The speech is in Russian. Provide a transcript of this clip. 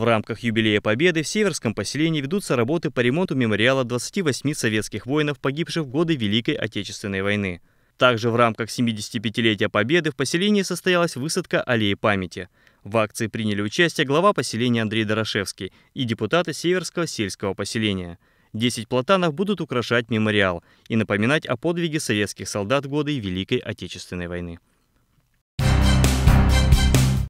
В рамках юбилея Победы в Северском поселении ведутся работы по ремонту мемориала 28 советских воинов, погибших в годы Великой Отечественной войны. Также в рамках 75-летия Победы в поселении состоялась высадка аллеи памяти. В акции приняли участие глава поселения Андрей Дорошевский и депутаты Северского сельского поселения. Десять платанов будут украшать мемориал и напоминать о подвиге советских солдат в годы Великой Отечественной войны.